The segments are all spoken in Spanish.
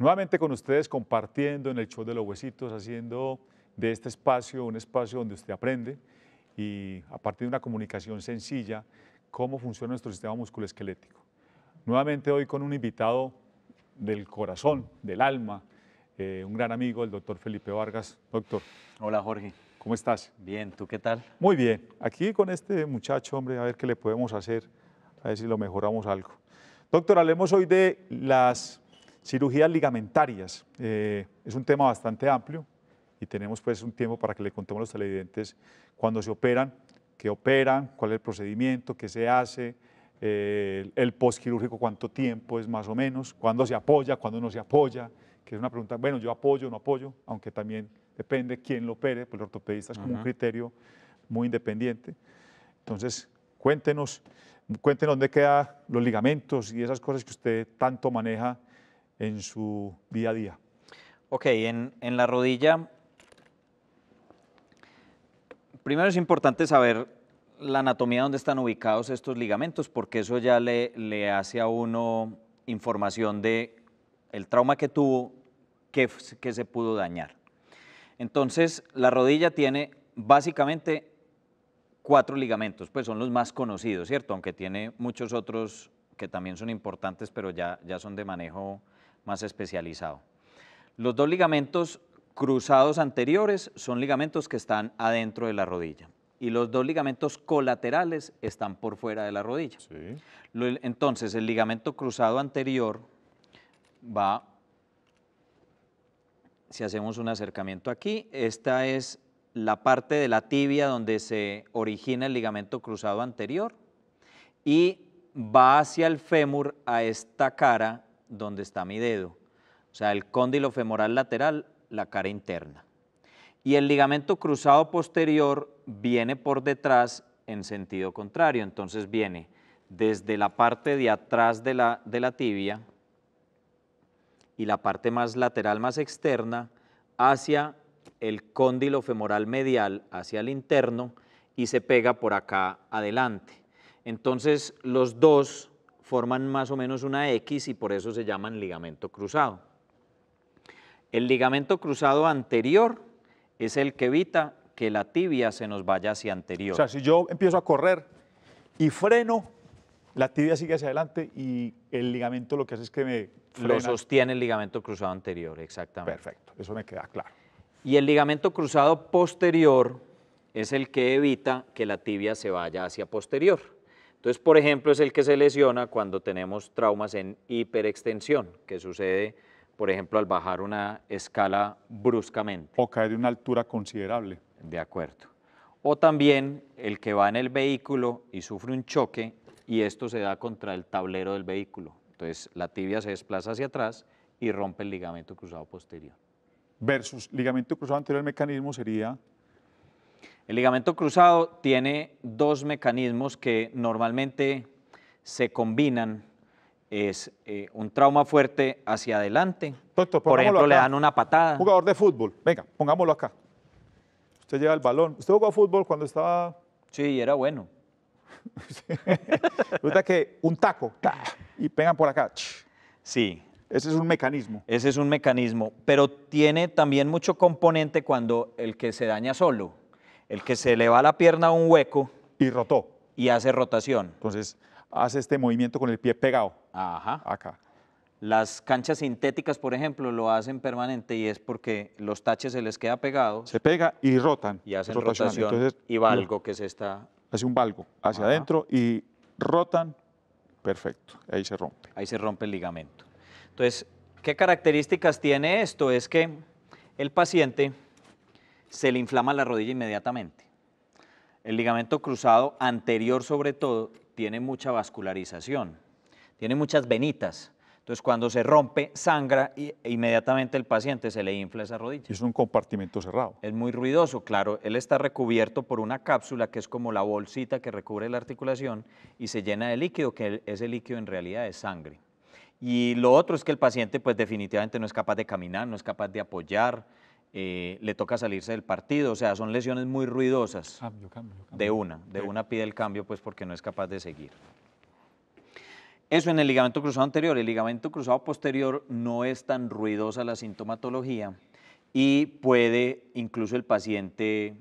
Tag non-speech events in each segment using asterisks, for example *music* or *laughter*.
Nuevamente con ustedes compartiendo en el show de los huesitos, haciendo de este espacio un espacio donde usted aprende y a partir de una comunicación sencilla cómo funciona nuestro sistema musculoesquelético. Nuevamente hoy con un invitado del corazón, del alma, eh, un gran amigo, el doctor Felipe Vargas. Doctor. Hola Jorge. ¿Cómo estás? Bien, ¿tú qué tal? Muy bien. Aquí con este muchacho, hombre, a ver qué le podemos hacer, a ver si lo mejoramos algo. Doctor, hablemos hoy de las Cirugías ligamentarias eh, es un tema bastante amplio y tenemos pues un tiempo para que le contemos a los televidentes cuando se operan, qué operan, cuál es el procedimiento, qué se hace, eh, el postquirúrgico, cuánto tiempo es más o menos, cuándo se apoya, cuándo no se apoya, que es una pregunta, bueno, yo apoyo, no apoyo, aunque también depende quién lo opere, pues el ortopedista es como un criterio muy independiente. Entonces, cuéntenos, cuéntenos dónde quedan los ligamentos y esas cosas que usted tanto maneja en su día a día. Ok, en, en la rodilla, primero es importante saber la anatomía donde están ubicados estos ligamentos, porque eso ya le, hace a uno información de el trauma que tuvo, que, se pudo dañar. Entonces, la rodilla tiene básicamente cuatro ligamentos, pues son los más conocidos, ¿cierto? Aunque tiene muchos otros que también son importantes, pero ya, ya son de manejo más especializado. Los dos ligamentos cruzados anteriores son ligamentos que están adentro de la rodilla y los dos ligamentos colaterales están por fuera de la rodilla. Entonces, el ligamento cruzado anterior va, si hacemos un acercamiento aquí, esta es la parte de la tibia donde se origina el ligamento cruzado anterior y va hacia el fémur a esta cara donde está mi dedo, o sea, el cóndilo femoral lateral, la cara interna. Y el ligamento cruzado posterior viene por detrás en sentido contrario, entonces viene desde la parte de atrás de la, de la tibia y la parte más lateral, más externa, hacia el cóndilo femoral medial, hacia el interno, y se pega por acá adelante. Entonces los dos forman más o menos una X y por eso se llaman ligamento cruzado. El ligamento cruzado anterior es el que evita que la tibia se nos vaya hacia anterior. O sea, si yo empiezo a correr y freno, la tibia sigue hacia adelante y el ligamento lo que hace es que me frena. Lo sostiene el ligamento cruzado anterior, exactamente. Perfecto, eso me queda claro. Y el ligamento cruzado posterior es el que evita que la tibia se vaya hacia posterior. Entonces, por ejemplo, es el que se lesiona cuando tenemos traumas en hiperextensión, que sucede, por ejemplo, al bajar una escala bruscamente. O caer de una altura considerable. De acuerdo. O también el que va en el vehículo y sufre un choque y esto se da contra el tablero del vehículo. Entonces, la tibia se desplaza hacia atrás y rompe el ligamento cruzado posterior. Versus ligamento cruzado anterior, el mecanismo sería el ligamento cruzado tiene dos mecanismos que normalmente se combinan. Es eh, un trauma fuerte hacia adelante. Por ejemplo, le dan una patada. Jugador de fútbol. Venga, pongámoslo acá. Usted lleva el balón. ¿Usted jugó a fútbol cuando estaba...? Sí, era bueno. *laughs* Resulta que un taco, y pegan por acá. Sí. Ese es un mecanismo. Ese es un mecanismo, pero tiene también mucho componente cuando el que se daña solo el que se le va la pierna a un hueco. Y rotó. Y hace rotación. Entonces hace este movimiento con el pie pegado. Ajá. Acá. Las canchas sintéticas, por ejemplo, lo hacen permanente y es porque los taches se les queda pegado. Se pega y rotan. Y hace rotación. y valgo que se está... Hace un valgo hacia adentro y rotan. Perfecto. Ahí se rompe. Ahí se rompe el ligamento. Entonces, ¿qué características tiene esto? Es que el paciente se le inflama la rodilla inmediatamente. El ligamento cruzado anterior sobre todo tiene mucha vascularización, tiene muchas venitas. Entonces cuando se rompe, sangra e inmediatamente el paciente se le infla esa rodilla. Es un compartimento cerrado. Es muy ruidoso, claro. Él está recubierto por una cápsula que es como la bolsita que recubre la articulación y se llena de líquido, que ese líquido en realidad es sangre. Y lo otro es que el paciente pues definitivamente no es capaz de caminar, no es capaz de apoyar, eh, le toca salirse del partido, o sea, son lesiones muy ruidosas. De una, de una pide el cambio, pues porque no es capaz de seguir. Eso en el ligamento cruzado anterior. El ligamento cruzado posterior no es tan ruidosa la sintomatología y puede incluso el paciente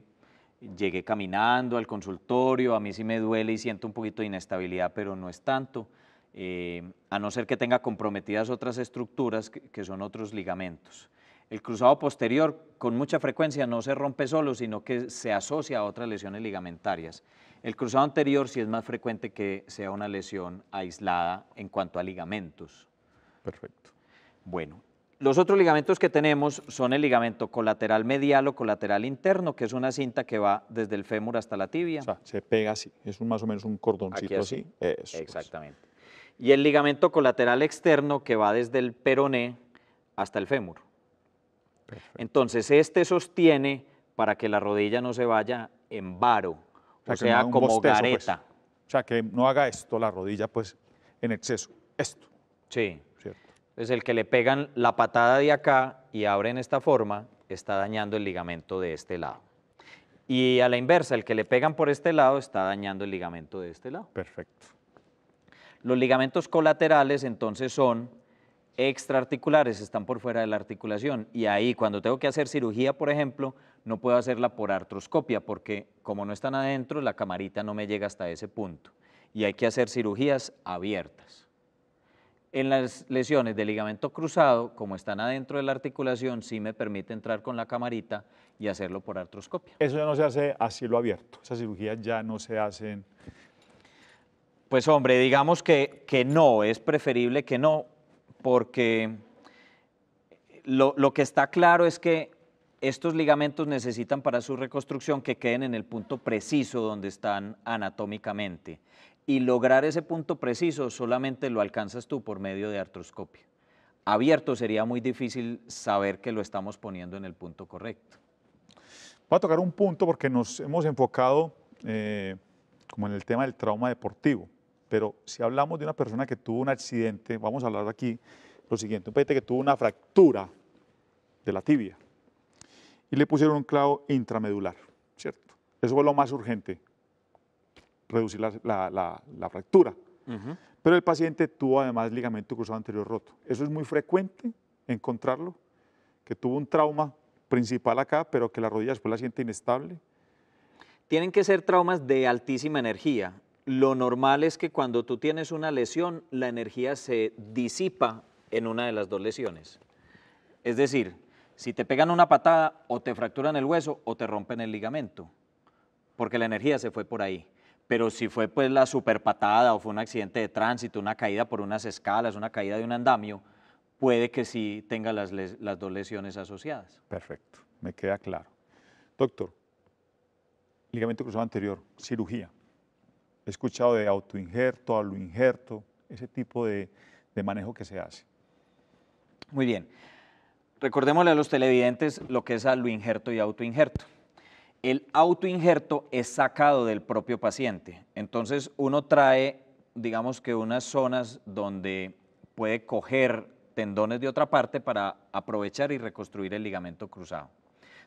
llegue caminando al consultorio, a mí sí me duele y siento un poquito de inestabilidad, pero no es tanto, eh, a no ser que tenga comprometidas otras estructuras que son otros ligamentos. El cruzado posterior con mucha frecuencia no se rompe solo, sino que se asocia a otras lesiones ligamentarias. El cruzado anterior sí es más frecuente que sea una lesión aislada en cuanto a ligamentos. Perfecto. Bueno, los otros ligamentos que tenemos son el ligamento colateral medial o colateral interno, que es una cinta que va desde el fémur hasta la tibia. O sea, se pega así, es más o menos un cordoncito así. Exactamente. Y el ligamento colateral externo que va desde el peroné hasta el fémur. Entonces, este sostiene para que la rodilla no se vaya en varo, o sea, como pues. gareta. O sea, que no haga esto la rodilla, pues, en exceso. Esto. Sí. Cierto. Entonces, el que le pegan la patada de acá y abren esta forma, está dañando el ligamento de este lado. Y a la inversa, el que le pegan por este lado está dañando el ligamento de este lado. Perfecto. Los ligamentos colaterales entonces son extraarticulares están por fuera de la articulación y ahí cuando tengo que hacer cirugía, por ejemplo, no puedo hacerla por artroscopia porque como no están adentro, la camarita no me llega hasta ese punto y hay que hacer cirugías abiertas. En las lesiones de ligamento cruzado, como están adentro de la articulación, sí me permite entrar con la camarita y hacerlo por artroscopia. Eso ya no se hace así lo abierto, esas cirugías ya no se hacen... Pues hombre, digamos que, que no, es preferible que no, porque lo, que está claro es que estos ligamentos necesitan para su reconstrucción que queden en el punto preciso donde están anatómicamente. Y lograr ese punto preciso solamente lo alcanzas tú por medio de artroscopia. Abierto sería muy difícil saber que lo estamos poniendo en el punto correcto. Voy a tocar un punto porque nos hemos enfocado eh, como en el tema del trauma deportivo. Pero si hablamos de una persona que tuvo un accidente, vamos a hablar aquí lo siguiente, un paciente que tuvo una fractura de la tibia y le pusieron un clavo intramedular, ¿cierto? Eso fue lo más urgente, reducir la, fractura. Pero el paciente tuvo además ligamento cruzado anterior roto. Eso es muy frecuente encontrarlo, que tuvo un trauma principal acá, pero que la rodilla después la siente inestable. Tienen que ser traumas de altísima energía lo normal es que cuando tú tienes una lesión, la energía se disipa en una de las dos lesiones. Es decir, si te pegan una patada o te fracturan el hueso o te rompen el ligamento, porque la energía se fue por ahí. Pero si fue pues la superpatada o fue un accidente de tránsito, una caída por unas escalas, una caída de un andamio, puede que sí tenga las, las dos lesiones asociadas. Perfecto, me queda claro. Doctor, ligamento cruzado anterior, cirugía. He escuchado de autoinjerto, aloinjerto, ese tipo de, manejo que se hace. Muy bien. Recordémosle a los televidentes lo que es aloinjerto y autoinjerto. El autoinjerto es sacado del propio paciente. Entonces uno trae, digamos que unas zonas donde puede coger tendones de otra parte para aprovechar y reconstruir el ligamento cruzado.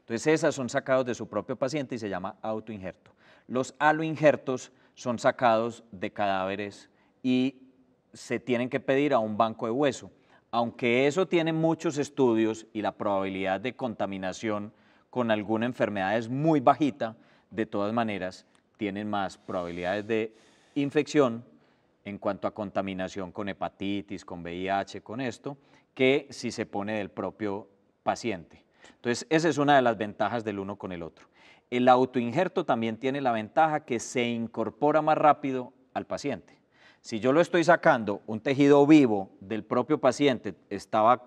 Entonces esas son sacados de su propio paciente y se llama autoinjerto. Los aloinjertos son sacados de cadáveres y se tienen que pedir a un banco de hueso. Aunque eso tiene muchos estudios y la probabilidad de contaminación con alguna enfermedad es muy bajita, de todas maneras tienen más probabilidades de infección en cuanto a contaminación con hepatitis, con VIH, con esto, que si se pone del propio paciente. Entonces, esa es una de las ventajas del uno con el otro. El autoinjerto también tiene la ventaja que se incorpora más rápido al paciente. Si yo lo estoy sacando, un tejido vivo del propio paciente estaba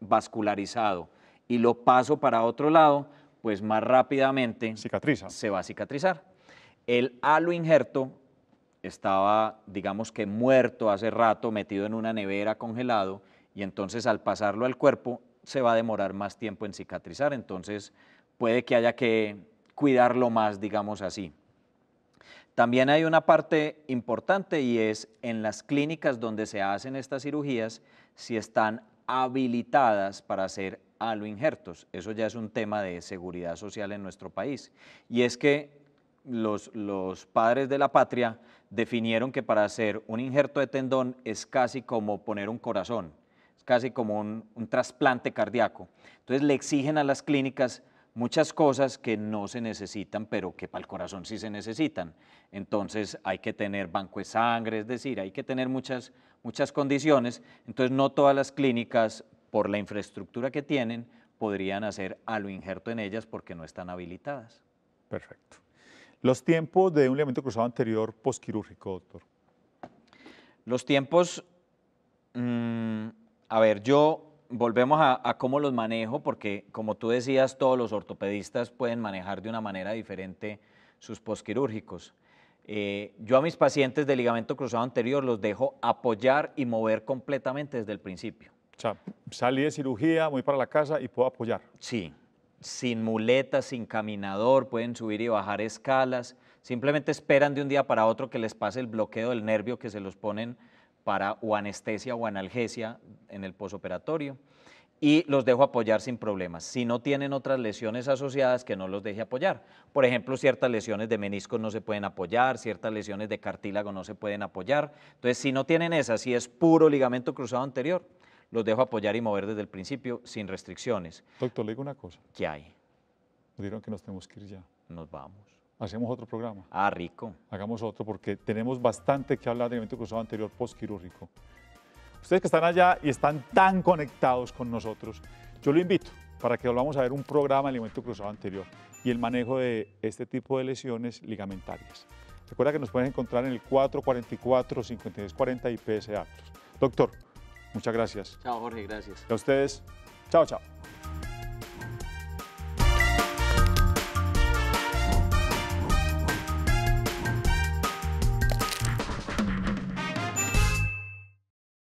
vascularizado y lo paso para otro lado, pues más rápidamente se va a cicatrizar. El aloinjerto estaba, digamos que muerto hace rato, metido en una nevera congelado, y entonces al pasarlo al cuerpo se va a demorar más tiempo en cicatrizar, entonces puede que haya que cuidarlo más, digamos así. También hay una parte importante y es en las clínicas donde se hacen estas cirugías, si están habilitadas para hacer aloinjertos. Eso ya es un tema de seguridad social en nuestro país. Y es que los, los, padres de la patria definieron que para hacer un injerto de tendón es casi como poner un corazón, es casi como un, un trasplante cardíaco. Entonces le exigen a las clínicas muchas cosas que no se necesitan, pero que para el corazón sí se necesitan. Entonces hay que tener banco de sangre, es decir, hay que tener muchas, muchas condiciones. Entonces no todas las clínicas, por la infraestructura que tienen, podrían hacer lo injerto en ellas porque no están habilitadas. Perfecto. Los tiempos de un ligamento cruzado anterior posquirúrgico, doctor. Los tiempos, mm, a ver, yo volvemos a, cómo los manejo, porque como tú decías, todos los ortopedistas pueden manejar de una manera diferente sus posquirúrgicos. Eh, yo a mis pacientes de ligamento cruzado anterior los dejo apoyar y mover completamente desde el principio. O sea, salí de cirugía, voy para la casa y puedo apoyar. Sí, sin muletas sin caminador, pueden subir y bajar escalas. Simplemente esperan de un día para otro que les pase el bloqueo del nervio que se los ponen para o anestesia o analgesia en el posoperatorio y los dejo apoyar sin problemas. Si no tienen otras lesiones asociadas, que no los deje apoyar. Por ejemplo, ciertas lesiones de menisco no se pueden apoyar, ciertas lesiones de cartílago no se pueden apoyar. Entonces, si no tienen esas, si es puro ligamento cruzado anterior, los dejo apoyar y mover desde el principio sin restricciones. Doctor, le digo una cosa. ¿Qué hay? Me dijeron que nos tenemos que ir ya. Nos vamos. Hacemos otro programa. Ah, rico. Hagamos otro porque tenemos bastante que hablar de alimento cruzado anterior postquirúrgico. Ustedes que están allá y están tan conectados con nosotros, yo lo invito para que volvamos a ver un programa de alimento cruzado anterior y el manejo de este tipo de lesiones ligamentarias. Recuerda que nos pueden encontrar en el 444-5340 y PS Doctor, muchas gracias. Chao, Jorge, gracias. a ustedes, chao, chao.